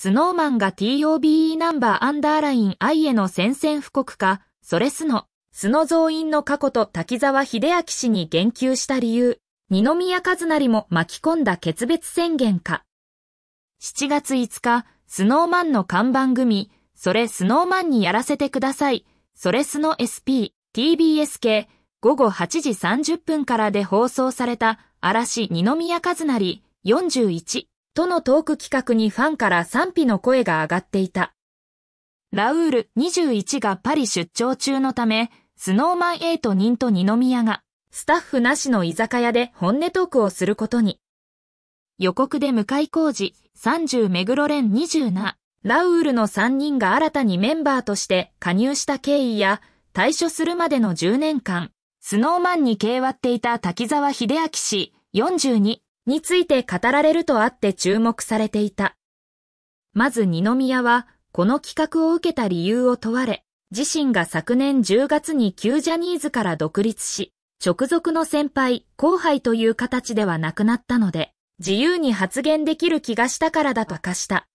スノーマンが TOBE ナンバーアンダーライン I への宣戦布告か、それスノ、スノ増員の過去と滝沢秀明氏に言及した理由、二宮和成も巻き込んだ決別宣言か。7月5日、スノーマンの看板組、それスノーマンにやらせてください、それスノ SP、TBS 系、午後8時30分からで放送された、嵐二宮和成、41。とのトーク企画にファンから賛否の声が上がっていた。ラウール21がパリ出張中のため、スノーマン8人と二宮が、スタッフなしの居酒屋で本音トークをすることに。予告で向井工二、30目黒連27、ラウールの3人が新たにメンバーとして加入した経緯や、退所するまでの10年間、スノーマンに経割っていた滝沢秀明氏42、について語られるとあって注目されていた。まず二宮は、この企画を受けた理由を問われ、自身が昨年10月に旧ジャニーズから独立し、直属の先輩、後輩という形ではなくなったので、自由に発言できる気がしたからだと明かした。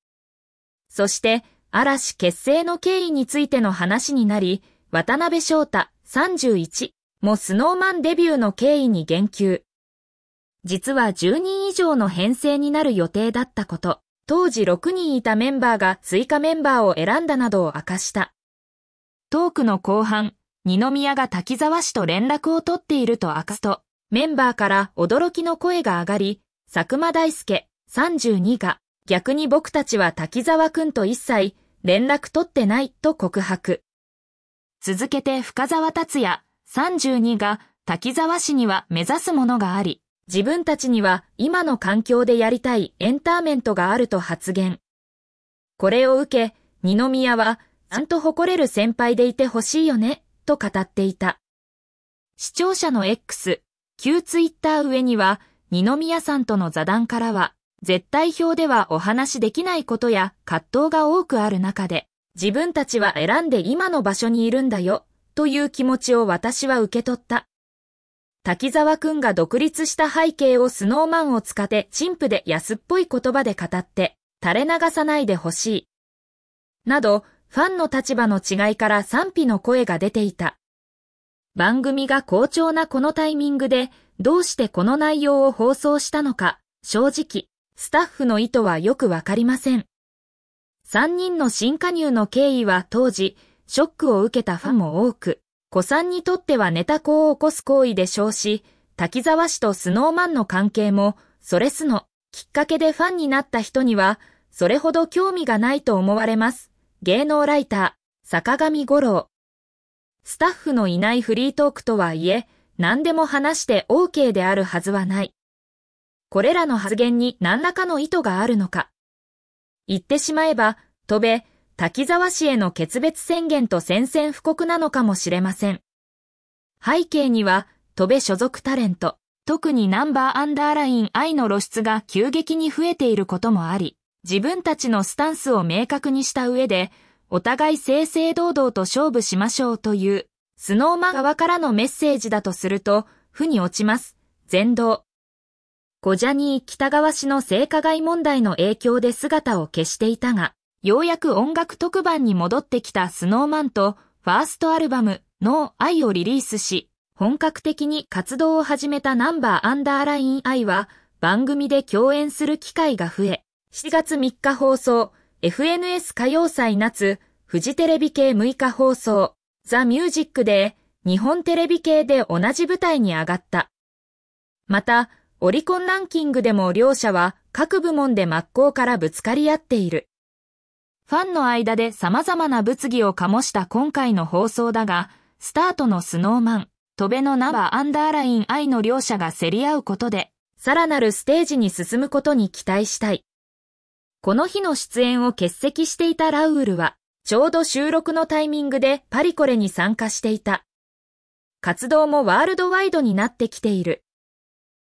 そして、嵐結成の経緯についての話になり、渡辺翔太31もスノーマンデビューの経緯に言及。実は10人以上の編成になる予定だったこと、当時6人いたメンバーが追加メンバーを選んだなどを明かした。トークの後半、二宮が滝沢氏と連絡を取っていると明かすと、メンバーから驚きの声が上がり、佐久間大介32が、逆に僕たちは滝沢くんと一切連絡取ってないと告白。続けて深沢達也32が、滝沢氏には目指すものがあり、自分たちには今の環境でやりたいエンターメントがあると発言。これを受け、二宮は、ちゃんと誇れる先輩でいてほしいよね、と語っていた。視聴者の X、旧ツイッター上には、二宮さんとの座談からは、絶対表ではお話できないことや葛藤が多くある中で、自分たちは選んで今の場所にいるんだよ、という気持ちを私は受け取った。滝沢くんが独立した背景をスノーマンを使って陳腐で安っぽい言葉で語って垂れ流さないでほしい。など、ファンの立場の違いから賛否の声が出ていた。番組が好調なこのタイミングで、どうしてこの内容を放送したのか、正直、スタッフの意図はよくわかりません。3人の新加入の経緯は当時、ショックを受けたファンも多く、古参にとってはネタ子を起こす行為でしょうし、滝沢氏とスノーマンの関係も、それすの、きっかけでファンになった人には、それほど興味がないと思われます。芸能ライター、坂上五郎。スタッフのいないフリートークとはいえ、何でも話して OK であるはずはない。これらの発言に何らかの意図があるのか。言ってしまえば、飛べ、滝沢氏への決別宣言と宣戦布告なのかもしれません。背景には、戸部所属タレント、特にナンバーアンダーライン愛の露出が急激に増えていることもあり、自分たちのスタンスを明確にした上で、お互い正々堂々と勝負しましょうという、スノーマン側からのメッセージだとすると、負に落ちます。全道。小ジャニー北川氏の性加害問題の影響で姿を消していたが、ようやく音楽特番に戻ってきたスノーマンと、ファーストアルバム、ノー・アイをリリースし、本格的に活動を始めたナンバーアンダーライン・アイは、番組で共演する機会が増え、7月3日放送、FNS 歌謡祭夏、フジテレビ系6日放送、ザ・ミュージックで、日本テレビ系で同じ舞台に上がった。また、オリコンランキングでも両者は各部門で真っ向からぶつかり合っている。ファンの間で様々な物議を醸した今回の放送だが、スタートのスノーマン、飛べのナバアンダーライン愛の両者が競り合うことで、さらなるステージに進むことに期待したい。この日の出演を欠席していたラウールは、ちょうど収録のタイミングでパリコレに参加していた。活動もワールドワイドになってきている。